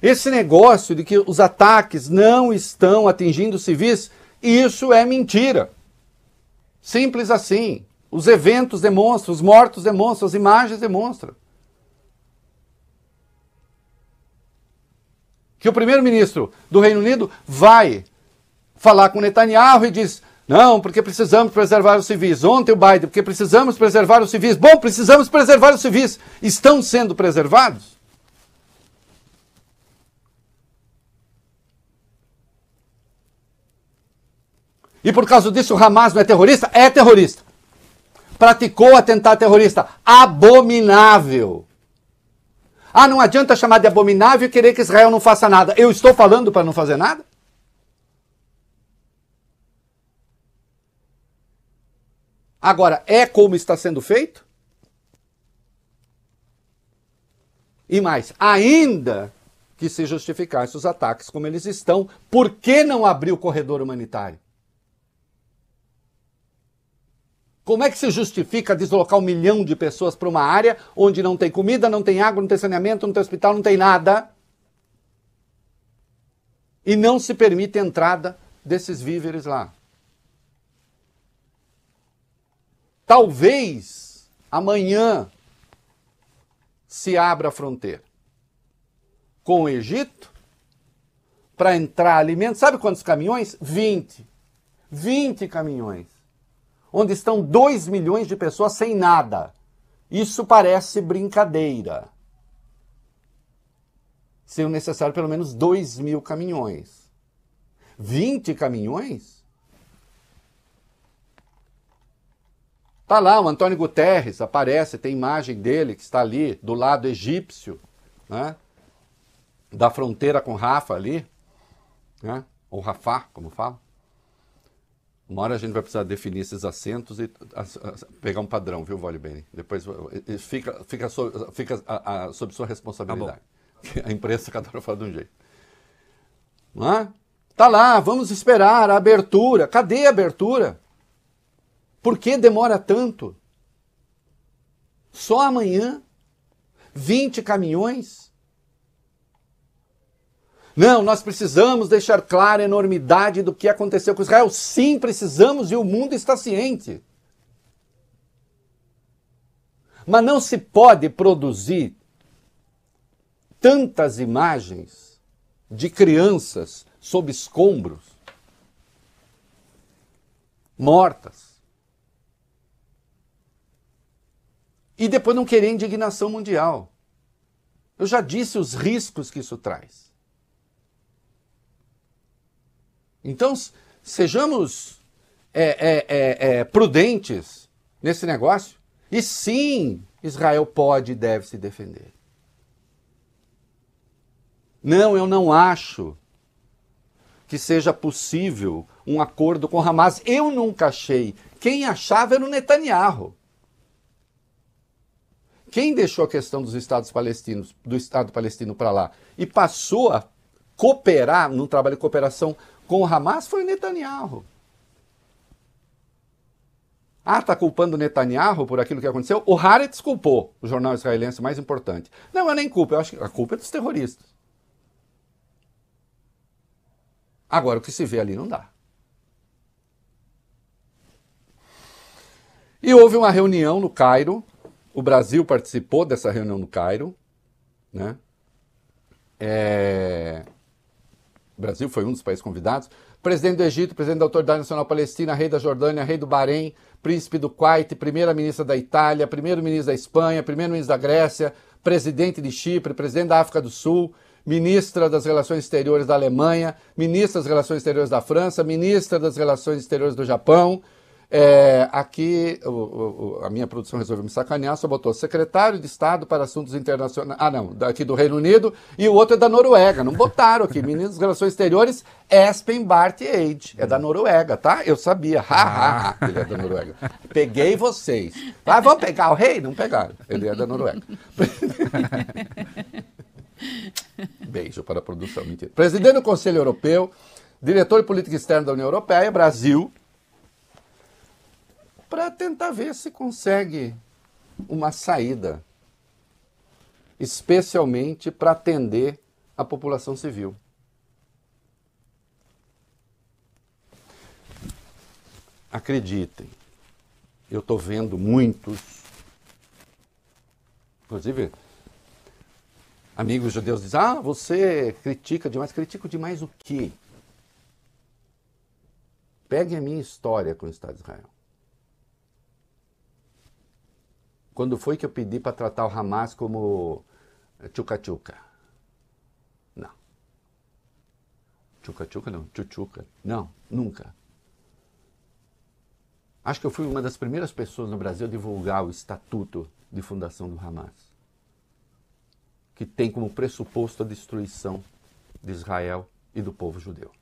Esse negócio de que os ataques não estão atingindo civis, isso é mentira. Simples assim. Os eventos demonstram, os mortos demonstram, as imagens demonstram. Que o primeiro-ministro do Reino Unido vai falar com Netanyahu e diz: não, porque precisamos preservar os civis. Ontem o Biden, porque precisamos preservar os civis. Bom, precisamos preservar os civis. Estão sendo preservados? E por causa disso, o Hamas não é terrorista? É terrorista. Praticou atentado terrorista. Abominável. Ah, não adianta chamar de abominável e querer que Israel não faça nada. Eu estou falando para não fazer nada? Agora, é como está sendo feito? E mais, ainda que se justificasse os ataques como eles estão, por que não abrir o corredor humanitário? Como é que se justifica deslocar um milhão de pessoas para uma área onde não tem comida, não tem água, não tem saneamento, não tem hospital, não tem nada? E não se permite a entrada desses víveres lá. Talvez amanhã se abra a fronteira com o Egito para entrar alimentos. Sabe quantos caminhões? 20. 20 caminhões onde estão 2 milhões de pessoas sem nada. Isso parece brincadeira. Seriam necessários pelo menos 2 mil caminhões. 20 caminhões? Tá lá o Antônio Guterres, aparece, tem imagem dele que está ali do lado egípcio, né? da fronteira com Rafa ali, né? ou Rafá, como fala. Uma hora a gente vai precisar definir esses assentos e a, a, pegar um padrão, viu, Vale Bene? Depois eh, eh, fica, fica, fica a, sob sua responsabilidade. Tá a imprensa cada hora fala de um jeito. Não é? Tá lá, vamos esperar a abertura. Cadê a abertura? Por que demora tanto? Só amanhã? 20 caminhões? Não, nós precisamos deixar clara a enormidade do que aconteceu com Israel. Sim, precisamos e o mundo está ciente. Mas não se pode produzir tantas imagens de crianças sob escombros, mortas. E depois não querer indignação mundial. Eu já disse os riscos que isso traz. Então, sejamos é, é, é, é, prudentes nesse negócio. E sim, Israel pode e deve se defender. Não, eu não acho que seja possível um acordo com Hamas. Eu nunca achei. Quem achava era o Netanyahu. Quem deixou a questão dos Estados palestinos, do Estado palestino para lá e passou a cooperar num trabalho de cooperação com o Hamas foi o Netanyahu. Ah, está culpando o Netanyahu por aquilo que aconteceu? O Haaretz culpou, o jornal israelense mais importante. Não, eu nem culpo, eu acho que a culpa é dos terroristas. Agora, o que se vê ali não dá. E houve uma reunião no Cairo, o Brasil participou dessa reunião no Cairo, né? É... Brasil foi um dos países convidados, presidente do Egito, presidente da Autoridade Nacional Palestina, rei da Jordânia, rei do Bahrein, príncipe do Kuwait, primeira-ministra da Itália, primeiro-ministro da Espanha, primeiro-ministro da Grécia, presidente de Chipre, presidente da África do Sul, ministra das Relações Exteriores da Alemanha, ministra das Relações Exteriores da França, ministra das Relações Exteriores do Japão, é, aqui o, o, a minha produção resolveu me sacanear, só botou secretário de Estado para Assuntos Internacionais. Ah, não, daqui do Reino Unido e o outro é da Noruega. Não botaram aqui. Ministro das Relações Exteriores, Espen Barth Eide É da Noruega, tá? Eu sabia. Ha, ha, ha, ah. ele é da Noruega. Peguei vocês. Ah, tá, vão pegar o rei? Não pegaram. Ele é da Noruega. Beijo para a produção, mentira. Presidente do Conselho Europeu, diretor de Política Externa da União Europeia, Brasil para tentar ver se consegue uma saída, especialmente para atender a população civil. Acreditem, eu estou vendo muitos, inclusive amigos judeus dizem: ah, você critica demais. Critico demais o quê? Peguem a minha história com o Estado de Israel. Quando foi que eu pedi para tratar o Hamas como eh, tchuca-tchuca? Não. Tchuca-tchuca não, tchuchuca. Não, nunca. Acho que eu fui uma das primeiras pessoas no Brasil a divulgar o estatuto de fundação do Hamas, que tem como pressuposto a destruição de Israel e do povo judeu,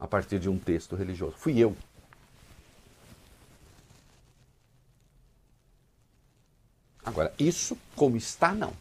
a partir de um texto religioso. Fui eu Agora, isso como está, não.